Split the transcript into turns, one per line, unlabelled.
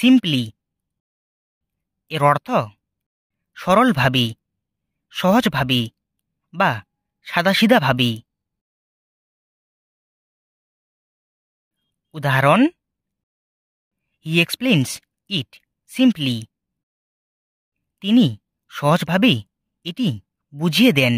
simply এর অর্থ সরলভাবে সহজভাবে বা সাদাসিধাভাবে
উদাহরণ হি এক্সপ্লেন্স ইট সিম্পলি তিনি সহজভাবে এটি বুঝিয়ে দেন